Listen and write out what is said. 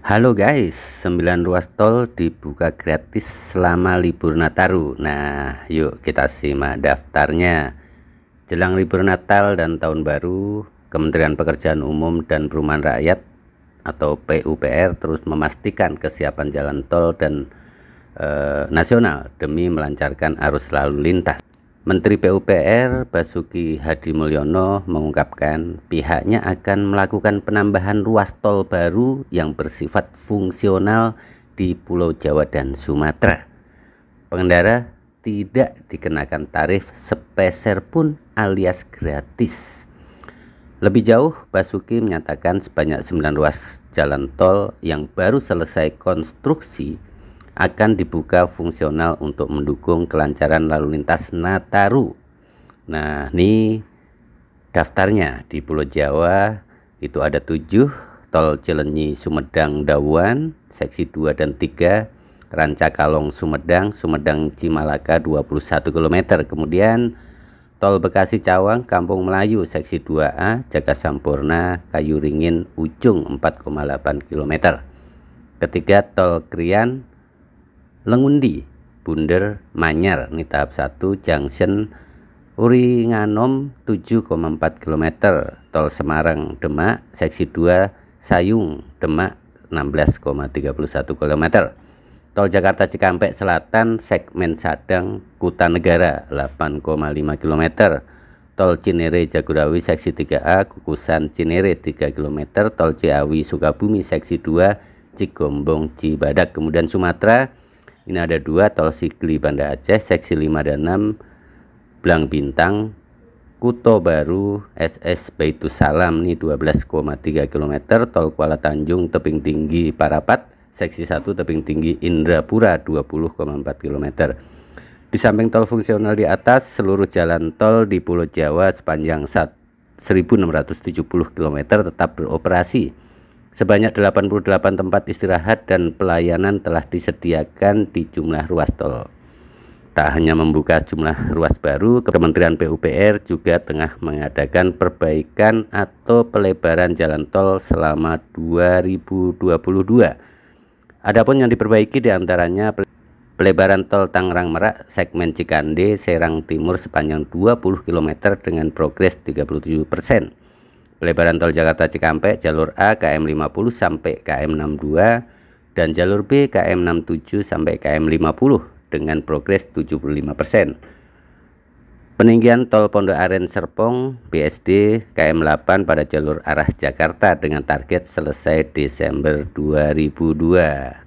Halo guys, 9 ruas tol dibuka gratis selama libur Nataru. Nah, yuk kita simak daftarnya. Jelang libur Natal dan Tahun Baru, Kementerian Pekerjaan Umum dan Perumahan Rakyat atau PUPR terus memastikan kesiapan jalan tol dan e, nasional demi melancarkan arus lalu lintas. Menteri PUPR Basuki Hadi Mulyono mengungkapkan pihaknya akan melakukan penambahan ruas tol baru yang bersifat fungsional di Pulau Jawa dan Sumatera. Pengendara tidak dikenakan tarif sepeser pun alias gratis. Lebih jauh, Basuki menyatakan sebanyak 9 ruas jalan tol yang baru selesai konstruksi akan dibuka fungsional untuk mendukung kelancaran lalu lintas Nataru. Nah, ini daftarnya di Pulau Jawa itu ada tujuh tol Cilenyi Sumedang Dawan seksi 2 dan 3 Kalong Sumedang Sumedang Cimalaka 21 km kemudian tol Bekasi Cawang Kampung Melayu seksi 2A Jaga Sampurna Kayu Ringin Ujung 4,8 km ketiga tol Krian Lengundi, Bunder, Manyar ini tahap 1 junction Uringanom 7,4 km tol Semarang Demak seksi 2 Sayung Demak 16,31 km tol Jakarta Cikampek Selatan segmen Sadang Kuta Negara 8,5 km tol Cinere Jagurawi seksi 3A Kukusan Cinere 3 km tol Ciawi Sukabumi seksi 2 Cigombong Cibadak kemudian Sumatera ini ada dua tol Sikli Banda Aceh seksi 5 dan 6 Blang Bintang Kuto Baru SS salam nih 12,3 km tol Kuala Tanjung tebing tinggi Parapat seksi 1 tebing tinggi Indrapura 20,4 km. Di samping tol fungsional di atas, seluruh jalan tol di Pulau Jawa sepanjang 1670 km tetap beroperasi Sebanyak 88 tempat istirahat dan pelayanan telah disediakan di jumlah ruas tol. Tak hanya membuka jumlah ruas baru, Kementerian PUPR juga tengah mengadakan perbaikan atau pelebaran jalan tol selama 2022. Adapun yang diperbaiki diantaranya pelebaran tol Tangerang Merak segmen Cikande Serang Timur sepanjang 20 km dengan progres 37 persen Pelebaran tol Jakarta Cikampek jalur A KM 50 sampai KM 62 dan jalur B KM 67 sampai KM 50 dengan progres 75%. persen. Peninggian tol Pondok Aren Serpong BSD KM 8 pada jalur arah Jakarta dengan target selesai Desember 2002.